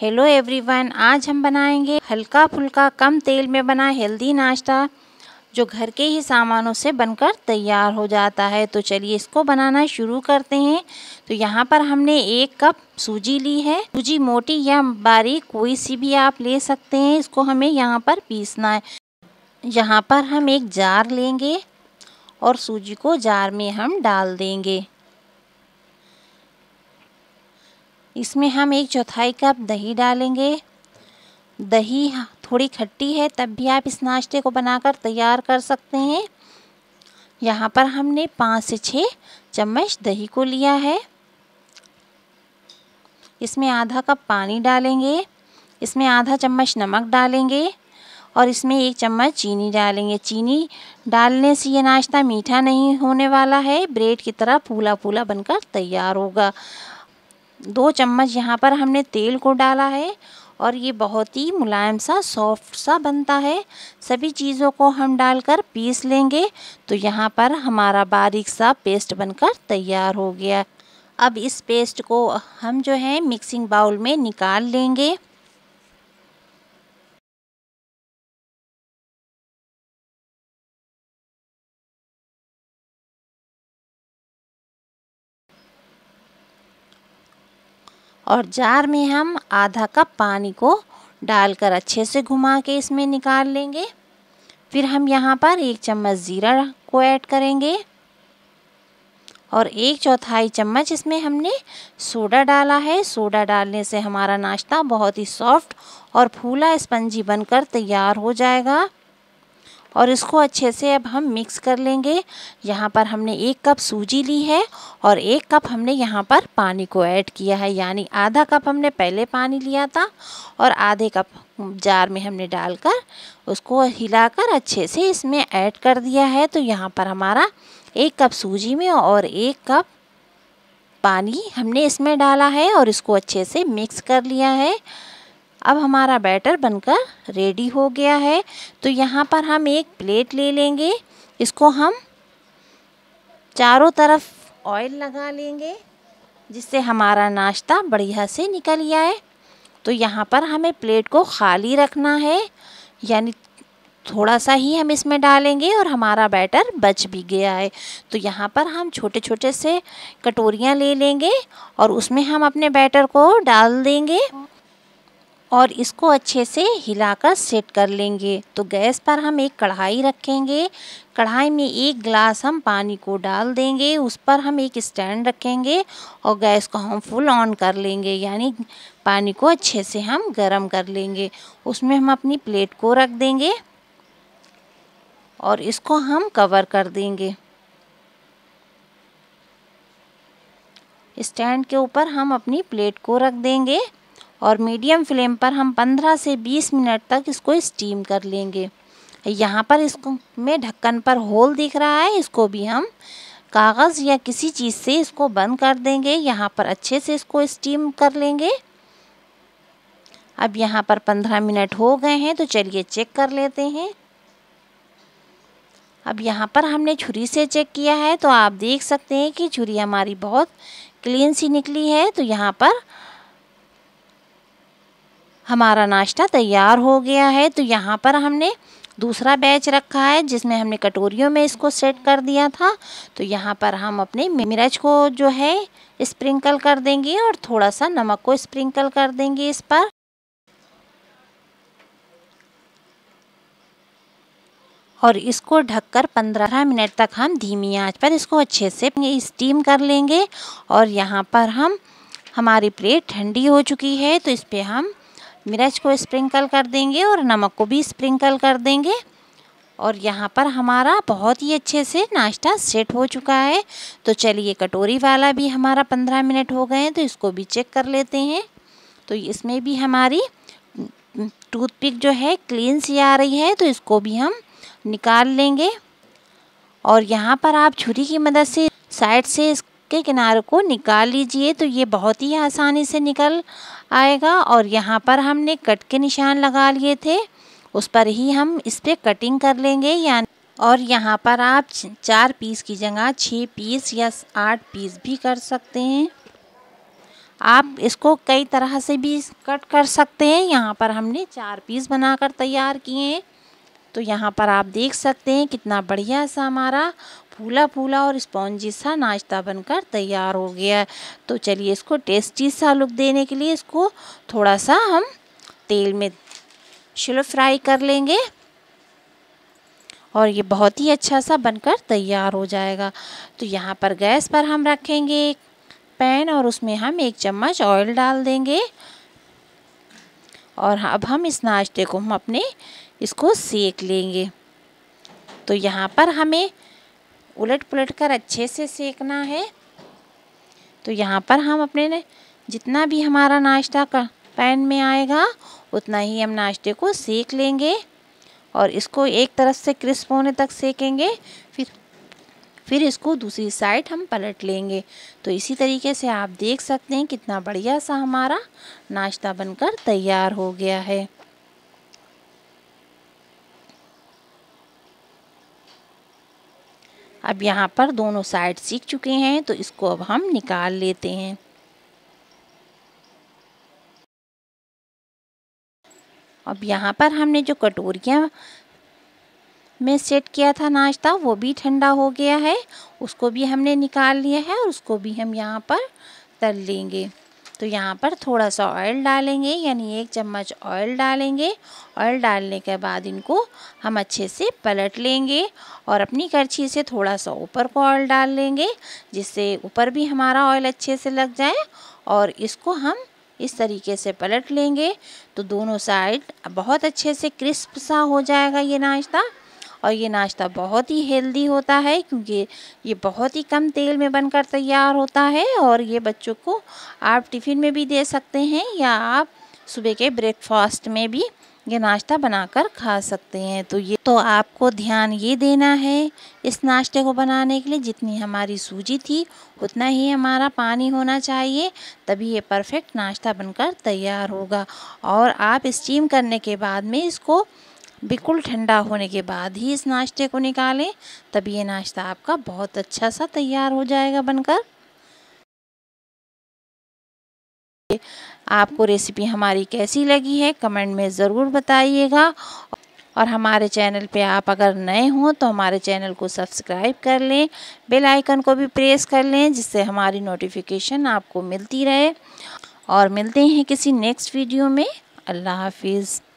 hello everyone आज हम बनाएंगे हल्का फुल्का कम तेल में बना हेल्दी नाश्ता जो घर के ही सामानों से बनकर तैयार हो जाता है तो चलिए इसको बनाना शुरू करते हैं तो यहाँ पर हमने एक कप सूजी ली है सूजी मोटी या बारीक कोई सी भी आप ले सकते हैं इसको हमें यहाँ पर पीसना है यहाँ पर हम एक जार लेंगे और सूजी को जार में हम डाल देंगे इसमें हम एक चौथाई कप दही डालेंगे दही थोड़ी खट्टी है तब भी आप इस नाश्ते को बनाकर तैयार कर सकते हैं यहाँ पर हमने पाँच से छः चम्मच दही को लिया है इसमें आधा कप पानी डालेंगे इसमें आधा चम्मच नमक डालेंगे और इसमें एक चम्मच चीनी डालेंगे चीनी डालने से ये नाश्ता मीठा नहीं होने वाला है ब्रेड की तरह फूला फूला बनकर तैयार होगा दो चम्मच यहाँ पर हमने तेल को डाला है और ये बहुत ही मुलायम सा सॉफ्ट सा बनता है सभी चीज़ों को हम डालकर पीस लेंगे तो यहाँ पर हमारा बारीक सा पेस्ट बनकर तैयार हो गया अब इस पेस्ट को हम जो है मिक्सिंग बाउल में निकाल लेंगे और जार में हम आधा कप पानी को डालकर अच्छे से घुमा के इसमें निकाल लेंगे फिर हम यहाँ पर एक चम्मच ज़ीरा को ऐड करेंगे और एक चौथाई चम्मच इसमें हमने सोडा डाला है सोडा डालने से हमारा नाश्ता बहुत ही सॉफ्ट और फूला स्पंजी बनकर तैयार हो जाएगा और इसको अच्छे से अब हम मिक्स कर लेंगे यहाँ पर हमने एक कप सूजी ली है और एक कप हमने यहाँ पर पानी को ऐड किया है यानी आधा कप हमने पहले पानी लिया था और आधे कप जार में हमने डालकर उसको हिलाकर अच्छे से इसमें ऐड कर दिया है तो यहाँ पर हमारा एक कप सूजी में और एक कप पानी हमने इसमें डाला है और इसको अच्छे से मिक्स कर लिया है अब हमारा बैटर बनकर रेडी हो गया है तो यहाँ पर हम एक प्लेट ले लेंगे इसको हम चारों तरफ ऑयल लगा लेंगे जिससे हमारा नाश्ता बढ़िया से निकल जाए तो यहाँ पर हमें प्लेट को खाली रखना है यानी थोड़ा सा ही हम इसमें डालेंगे और हमारा बैटर बच भी गया है तो यहाँ पर हम छोटे छोटे से कटोरियाँ ले लेंगे और उसमें हम अपने बैटर को डाल देंगे और इसको अच्छे से हिलाकर सेट कर लेंगे तो गैस पर हम एक कढ़ाई रखेंगे कढ़ाई में एक गिलास हम पानी को डाल देंगे उस पर हम एक स्टैंड रखेंगे और गैस को हम फुल ऑन कर लेंगे यानी पानी को अच्छे से हम गर्म कर लेंगे उसमें हम अपनी प्लेट को रख देंगे और इसको हम कवर कर देंगे स्टैंड के ऊपर हम अपनी प्लेट को रख देंगे और मीडियम फ्लेम पर हम 15 से 20 मिनट तक इसको स्टीम कर लेंगे यहाँ पर इसको में ढक्कन पर होल दिख रहा है इसको भी हम कागज़ या किसी चीज़ से इसको बंद कर देंगे यहाँ पर अच्छे से इसको स्टीम कर लेंगे अब यहाँ पर पंद्रह मिनट हो गए हैं तो चलिए चेक कर लेते हैं अब यहाँ पर हमने छुरी से चेक किया है तो आप देख सकते हैं कि छुरी हमारी बहुत क्लीन सी निकली है तो यहाँ पर हमारा नाश्ता तैयार हो गया है तो यहाँ पर हमने दूसरा बैच रखा है जिसमें हमने कटोरियों में इसको सेट कर दिया था तो यहाँ पर हम अपने मिर्च को जो है स्प्रिंकल कर देंगे और थोड़ा सा नमक को स्प्रिंकल कर देंगे इस पर और इसको ढककर 15 मिनट तक हम धीमी आंच पर इसको अच्छे से स्टीम कर लेंगे और यहाँ पर हम हमारी प्लेट ठंडी हो चुकी है तो इस पर हम मिर्च को स्प्रिंकल कर देंगे और नमक को भी स्प्रिंकल कर देंगे और यहाँ पर हमारा बहुत ही अच्छे से नाश्ता सेट हो चुका है तो चलिए कटोरी वाला भी हमारा पंद्रह मिनट हो गए हैं तो इसको भी चेक कर लेते हैं तो इसमें भी हमारी टूथपिक जो है क्लीन सी आ रही है तो इसको भी हम निकाल लेंगे और यहाँ पर आप छुरी की मदद से साइड से इसके किनारे को निकाल लीजिए तो ये बहुत ही आसानी से निकल आएगा और यहाँ पर हमने कट के निशान लगा लिए थे उस पर ही हम इस पर कटिंग कर लेंगे या और यहाँ पर आप चार पीस की जगह छः पीस या आठ पीस भी कर सकते हैं आप इसको कई तरह से भी कट कर सकते हैं यहाँ पर हमने चार पीस बनाकर तैयार किए हैं तो यहाँ पर आप देख सकते हैं कितना बढ़िया सा हमारा फूला फूला और स्पॉन्जी सा नाश्ता बनकर तैयार हो गया है तो चलिए इसको टेस्टी सा लुक देने के लिए इसको थोड़ा सा हम तेल में शिलो फ्राई कर लेंगे और ये बहुत ही अच्छा सा बनकर तैयार हो जाएगा तो यहाँ पर गैस पर हम रखेंगे एक पैन और उसमें हम एक चम्मच ऑयल डाल देंगे और अब हम इस नाश्ते को हम अपने इसको सेक लेंगे तो यहाँ पर हमें उलट पुलट कर अच्छे से सेकना है तो यहाँ पर हम अपने जितना भी हमारा नाश्ता का पैन में आएगा उतना ही हम नाश्ते को सेक लेंगे और इसको एक तरफ से क्रिस्प होने तक सेकेंगे फिर फिर इसको दूसरी साइड हम पलट लेंगे तो इसी तरीके से आप देख सकते हैं कितना बढ़िया सा हमारा नाश्ता बनकर तैयार हो गया है अब यहाँ पर दोनों साइड सीख चुके हैं तो इसको अब हम निकाल लेते हैं अब यहाँ पर हमने जो कटोरियाँ में सेट किया था नाश्ता वो भी ठंडा हो गया है उसको भी हमने निकाल लिया है और उसको भी हम यहाँ पर तल लेंगे तो यहाँ पर थोड़ा सा ऑयल डालेंगे यानी एक चम्मच ऑयल डालेंगे ऑयल डालने के बाद इनको हम अच्छे से पलट लेंगे और अपनी करछी से थोड़ा सा ऊपर को ऑयल डाल लेंगे जिससे ऊपर भी हमारा ऑयल अच्छे से लग जाए और इसको हम इस तरीके से पलट लेंगे तो दोनों साइड बहुत अच्छे से क्रिस्प सा हो जाएगा ये नाश्ता और ये नाश्ता बहुत ही हेल्दी होता है क्योंकि ये बहुत ही कम तेल में बनकर तैयार होता है और ये बच्चों को आप टिफ़िन में भी दे सकते हैं या आप सुबह के ब्रेकफास्ट में भी ये नाश्ता बनाकर खा सकते हैं तो ये तो आपको ध्यान ये देना है इस नाश्ते को बनाने के लिए जितनी हमारी सूजी थी उतना ही हमारा पानी होना चाहिए तभी ये परफेक्ट नाश्ता बनकर तैयार होगा और आप स्टीम करने के बाद में इसको बिल्कुल ठंडा होने के बाद ही इस नाश्ते को निकालें तब ये नाश्ता आपका बहुत अच्छा सा तैयार हो जाएगा बनकर आपको रेसिपी हमारी कैसी लगी है कमेंट में ज़रूर बताइएगा और हमारे चैनल पे आप अगर नए हों तो हमारे चैनल को सब्सक्राइब कर लें बेल आइकन को भी प्रेस कर लें जिससे हमारी नोटिफिकेशन आपको मिलती रहे और मिलते हैं किसी नेक्स्ट वीडियो में अल्लाह हाफिज़